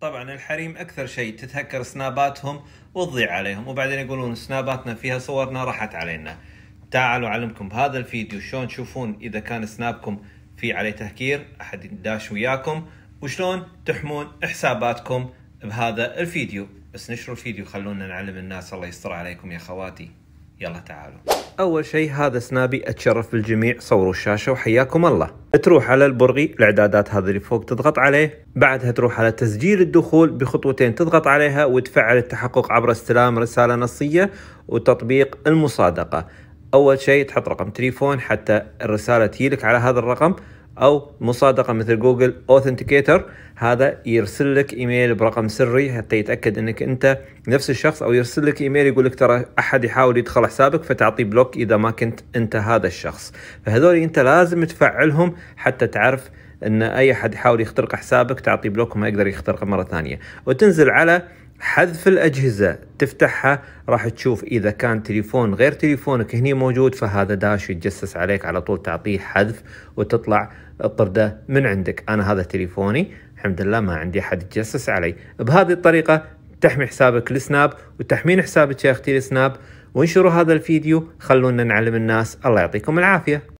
طبعا الحريم اكثر شيء تتهكر سناباتهم وتضيع عليهم وبعدين يقولون سناباتنا فيها صورنا راحت علينا تعالوا اعلمكم بهذا الفيديو شلون تشوفون اذا كان سنابكم في عليه تهكير احد داش وياكم وشلون تحمون حساباتكم بهذا الفيديو بس نشروا الفيديو خلونا نعلم الناس الله يستر عليكم يا خواتي يلا تعالوا اول شيء هذا سنابي اتشرف بالجميع صوروا الشاشه وحياكم الله تروح على البرغي الاعدادات هذه اللي فوق تضغط عليه بعدها تروح على تسجيل الدخول بخطوتين تضغط عليها وتفعل التحقق عبر استلام رساله نصيه وتطبيق المصادقه اول شيء تحط رقم تليفون حتى الرساله تجيلك على هذا الرقم او مصادقه مثل جوجل اوثنتيكيتر هذا يرسل لك ايميل برقم سري حتى يتاكد انك انت نفس الشخص او يرسل لك ايميل يقول لك ترى احد يحاول يدخل حسابك فتعطيه بلوك اذا ما كنت انت هذا الشخص فهذول انت لازم تفعلهم حتى تعرف ان اي احد يحاول يخترق حسابك تعطيه بلوك وما يقدر يخترقه مره ثانيه وتنزل على حذف الأجهزة تفتحها راح تشوف إذا كان تليفون غير تليفونك هني موجود فهذا داش يتجسس عليك على طول تعطيه حذف وتطلع الطردة من عندك أنا هذا تليفوني الحمد لله ما عندي حد يتجسس علي بهذه الطريقة تحمي حسابك السناب وتحمين حسابك يا أختي السناب وانشروا هذا الفيديو خلونا نعلم الناس الله يعطيكم العافية